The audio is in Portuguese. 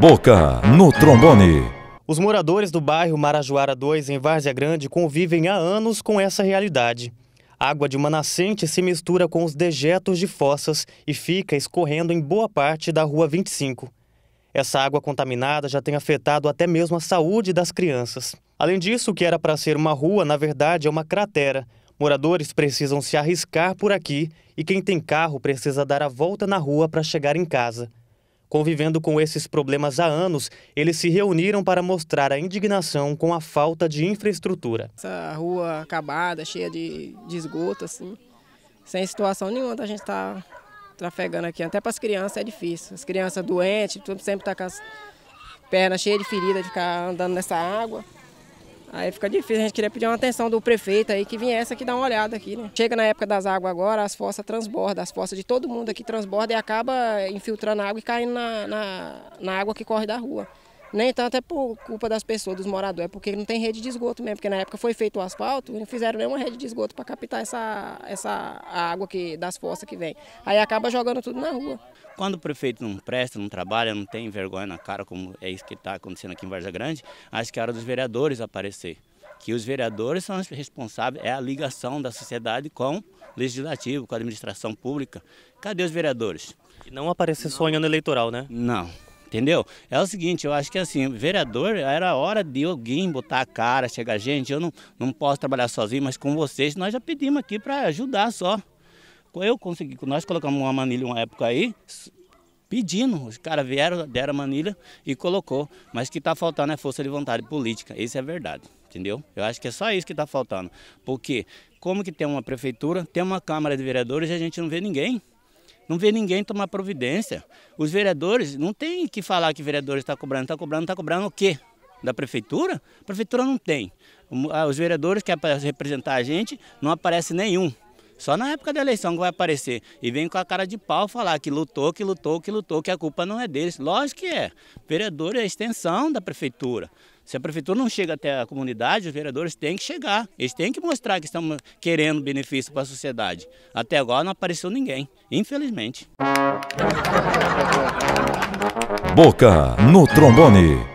Boca no trombone. Os moradores do bairro Marajoara 2, em Várzea Grande, convivem há anos com essa realidade. água de uma nascente se mistura com os dejetos de fossas e fica escorrendo em boa parte da Rua 25. Essa água contaminada já tem afetado até mesmo a saúde das crianças. Além disso, o que era para ser uma rua, na verdade, é uma cratera, Moradores precisam se arriscar por aqui e quem tem carro precisa dar a volta na rua para chegar em casa. Convivendo com esses problemas há anos, eles se reuniram para mostrar a indignação com a falta de infraestrutura. Essa rua acabada, cheia de, de esgoto, assim, sem situação nenhuma, a gente está trafegando aqui. Até para as crianças é difícil. As crianças doentes, tudo sempre está com as pernas cheias de ferida de ficar andando nessa água. Aí fica difícil, a gente queria pedir uma atenção do prefeito aí que viesse aqui dar uma olhada aqui, né? Chega na época das águas agora, as fossas transbordam, as fossas de todo mundo aqui transbordam e acaba infiltrando água e caindo na, na, na água que corre da rua. Nem né? tanto é por culpa das pessoas, dos moradores, é porque não tem rede de esgoto mesmo, porque na época foi feito o asfalto e não fizeram nenhuma rede de esgoto para captar essa, essa água que, das fossas que vem. Aí acaba jogando tudo na rua. Quando o prefeito não presta, não trabalha, não tem vergonha na cara, como é isso que está acontecendo aqui em Varza Grande, acho que é hora dos vereadores aparecer que os vereadores são responsáveis, é a ligação da sociedade com o legislativo, com a administração pública. Cadê os vereadores? E não aparecer em sonhando eleitoral, né? Não. Entendeu? É o seguinte, eu acho que assim, vereador, era hora de alguém botar a cara, chegar, gente, eu não, não posso trabalhar sozinho, mas com vocês nós já pedimos aqui para ajudar só. Eu consegui, nós colocamos uma manilha uma época aí, pedindo. Os caras vieram, deram a manilha e colocou. Mas que está faltando é força de vontade política. Isso é verdade, entendeu? Eu acho que é só isso que está faltando. Porque como que tem uma prefeitura, tem uma Câmara de Vereadores e a gente não vê ninguém. Não vê ninguém tomar providência. Os vereadores, não tem que falar que vereadores está cobrando, está cobrando, está cobrando o quê? Da prefeitura? A prefeitura não tem. Os vereadores que é representar a gente não aparece nenhum. Só na época da eleição que vai aparecer. E vem com a cara de pau falar que lutou, que lutou, que lutou, que a culpa não é deles. Lógico que é. Vereador é a extensão da prefeitura. Se a prefeitura não chega até a comunidade, os vereadores têm que chegar. Eles têm que mostrar que estão querendo benefício para a sociedade. Até agora não apareceu ninguém, infelizmente. Boca no trombone.